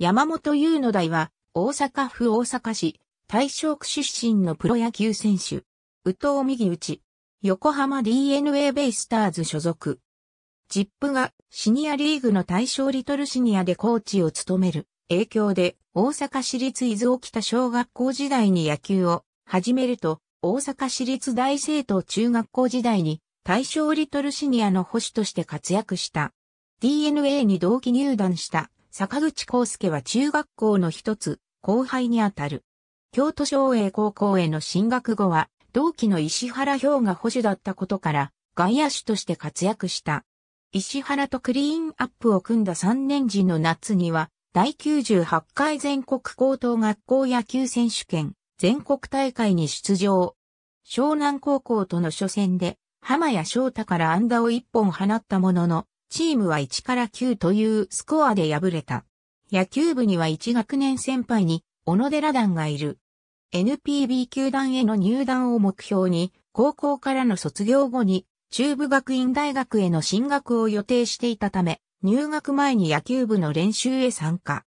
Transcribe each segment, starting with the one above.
山本優の代は、大阪府大阪市、大正区出身のプロ野球選手。宇藤右内、横浜 DNA ベイスターズ所属。ジップがシニアリーグの大正リトルシニアでコーチを務める影響で大阪市立伊豆沖田小学校時代に野球を始めると大阪市立大生徒中学校時代に大正リトルシニアの保守として活躍した。DNA に同期入団した坂口康介は中学校の一つ、後輩にあたる。京都省営高校への進学後は、同期の石原氷が保守だったことから、外野手として活躍した。石原とクリーンアップを組んだ3年時の夏には、第98回全国高等学校野球選手権、全国大会に出場。湘南高校との初戦で、浜谷翔太から安打を1本放ったものの、チームは1から9というスコアで敗れた。野球部には1学年先輩に小野寺団がいる。NPB 球団への入団を目標に、高校からの卒業後に中部学院大学への進学を予定していたため、入学前に野球部の練習へ参加。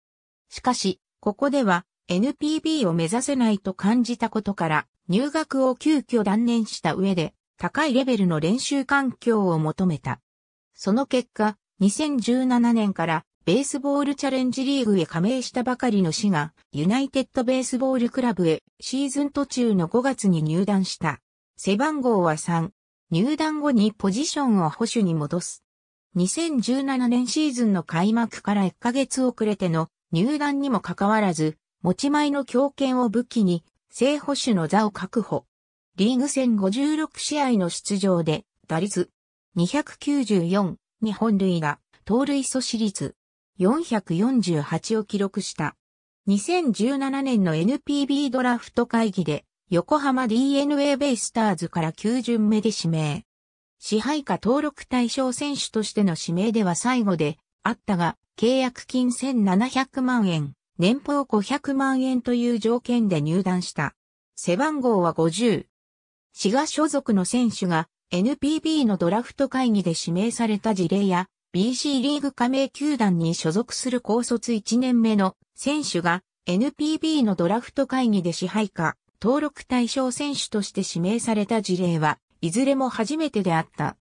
しかし、ここでは NPB を目指せないと感じたことから、入学を急遽断念した上で、高いレベルの練習環境を求めた。その結果、2017年からベースボールチャレンジリーグへ加盟したばかりの市が、ユナイテッドベースボールクラブへシーズン途中の5月に入団した。背番号は3。入団後にポジションを保守に戻す。2017年シーズンの開幕から1ヶ月遅れての入団にもかかわらず、持ち前の強権を武器に、正保守の座を確保。リーグ戦56試合の出場で、打率294に本塁が盗塁阻止率448を記録した。2017年の NPB ドラフト会議で横浜 DNA ベイスターズから9巡目で指名。支配下登録対象選手としての指名では最後であったが、契約金1700万円、年俸500万円という条件で入団した。背番号は50。滋賀所属の選手が NPB のドラフト会議で指名された事例や、BC リーグ加盟球団に所属する高卒1年目の選手が NPB のドラフト会議で支配下登録対象選手として指名された事例はいずれも初めてであった。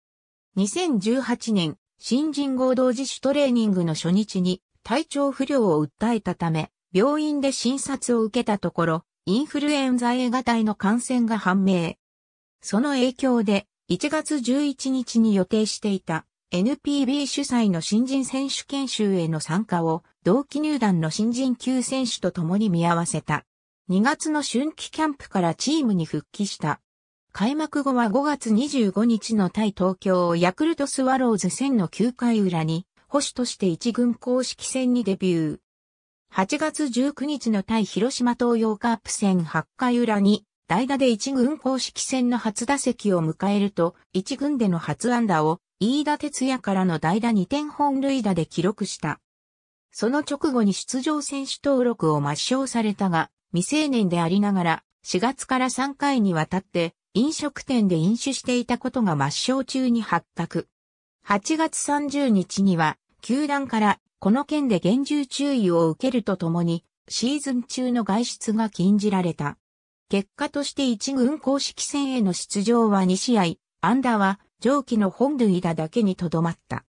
2018年、新人合同自主トレーニングの初日に体調不良を訴えたため、病院で診察を受けたところ、インフルエンザ A 型の感染が判明。その影響で1月11日に予定していた NPB 主催の新人選手研修への参加を同期入団の新人級選手と共に見合わせた。2月の春季キャンプからチームに復帰した。開幕後は5月25日の対東京ヤクルトスワローズ戦の9回裏に、保守として一軍公式戦にデビュー。8月19日の対広島東洋カープ戦8回裏に代打で一軍公式戦の初打席を迎えると、一軍での初安打を、飯田哲也からの代打2点本塁打で記録した。その直後に出場選手登録を抹消されたが、未成年でありながら、4月から3回にわたって、飲食店で飲酒していたことが抹消中に発覚。8月30日には、球団からこの件で厳重注意を受けるとともに、シーズン中の外出が禁じられた。結果として一軍公式戦への出場は2試合、アダーは上記の本塁打だけにとどまった。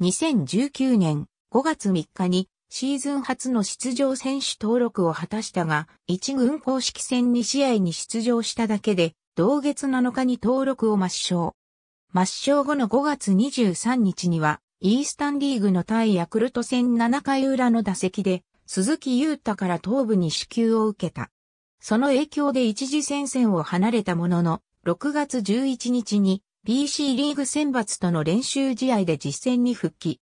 2019年5月3日にシーズン初の出場選手登録を果たしたが、一軍公式戦2試合に出場しただけで、同月7日に登録を抹消。抹消後の5月23日には、イースタンリーグの対ヤクルト戦7回裏の打席で、鈴木優太から頭部に支給を受けた。その影響で一時戦線を離れたものの、6月11日に BC リーグ選抜との練習試合で実戦に復帰。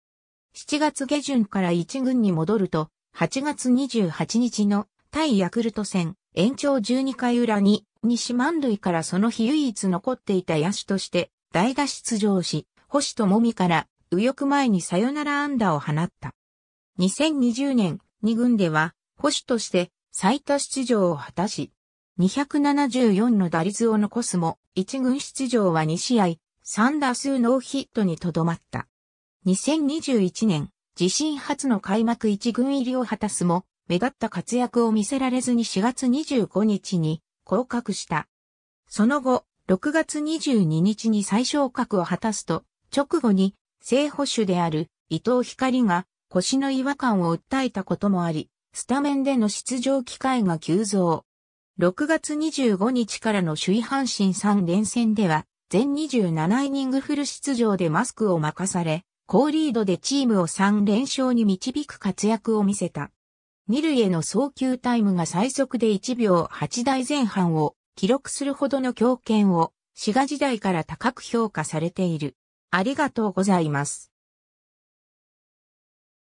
7月下旬から1軍に戻ると、8月28日の対ヤクルト戦延長12回裏に西満塁からその日唯一残っていた野手として代打出場し、星智美から右翼前にサヨナラ安打を放った。2020年2軍では、星として最多出場を果たし、274の打率を残すも、1軍出場は2試合、3打数ノーヒットにとどまった。2021年、自身初の開幕1軍入りを果たすも、目立った活躍を見せられずに4月25日に降格した。その後、6月22日に最昇格を果たすと、直後に正捕手である伊藤光が腰の違和感を訴えたこともあり、スタメンでの出場機会が急増。6月25日からの首位阪神3連戦では、全27イニングフル出場でマスクを任され、高リードでチームを3連勝に導く活躍を見せた。二塁への送球タイムが最速で1秒8台前半を記録するほどの強肩を、滋賀時代から高く評価されている。ありがとうございます。